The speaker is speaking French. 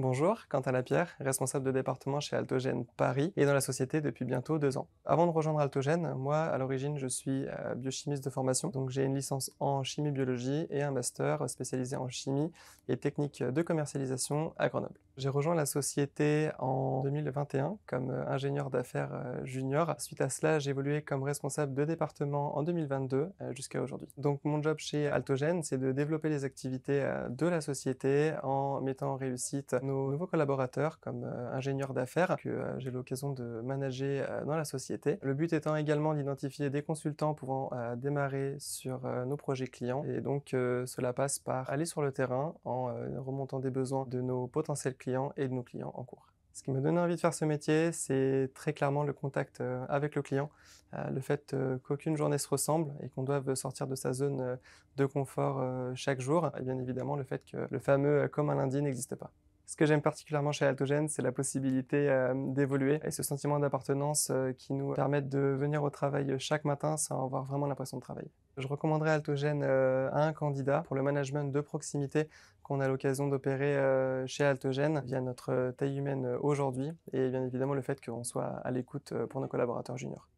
Bonjour, Quentin Lapierre, responsable de département chez Altogène Paris et dans la société depuis bientôt deux ans. Avant de rejoindre Altogène, moi à l'origine je suis euh, biochimiste de formation, donc j'ai une licence en chimie biologie et un master spécialisé en chimie et technique de commercialisation à Grenoble. J'ai rejoint la société en 2021 comme euh, ingénieur d'affaires euh, junior. Suite à cela, j'ai évolué comme responsable de département en 2022 euh, jusqu'à aujourd'hui. Donc mon job chez Altogen, c'est de développer les activités de la société en mettant en réussite nos nouveaux collaborateurs comme ingénieurs d'affaires que j'ai l'occasion de manager dans la société. Le but étant également d'identifier des consultants pouvant démarrer sur nos projets clients et donc cela passe par aller sur le terrain en remontant des besoins de nos potentiels clients et de nos clients en cours. Ce qui me donne envie de faire ce métier, c'est très clairement le contact euh, avec le client, euh, le fait euh, qu'aucune journée se ressemble et qu'on doive sortir de sa zone de confort chaque jour, et bien évidemment le fait que le fameux comme un lundi n'existe pas. Ce que j'aime particulièrement chez Altogène, c'est la possibilité euh, d'évoluer et ce sentiment d'appartenance euh, qui nous permet de venir au travail chaque matin sans avoir vraiment l'impression de travailler. Je recommanderais Altogène euh, à un candidat pour le management de proximité qu'on a l'occasion d'opérer chez Altogen via notre taille humaine aujourd'hui et bien évidemment le fait qu'on soit à l'écoute pour nos collaborateurs juniors.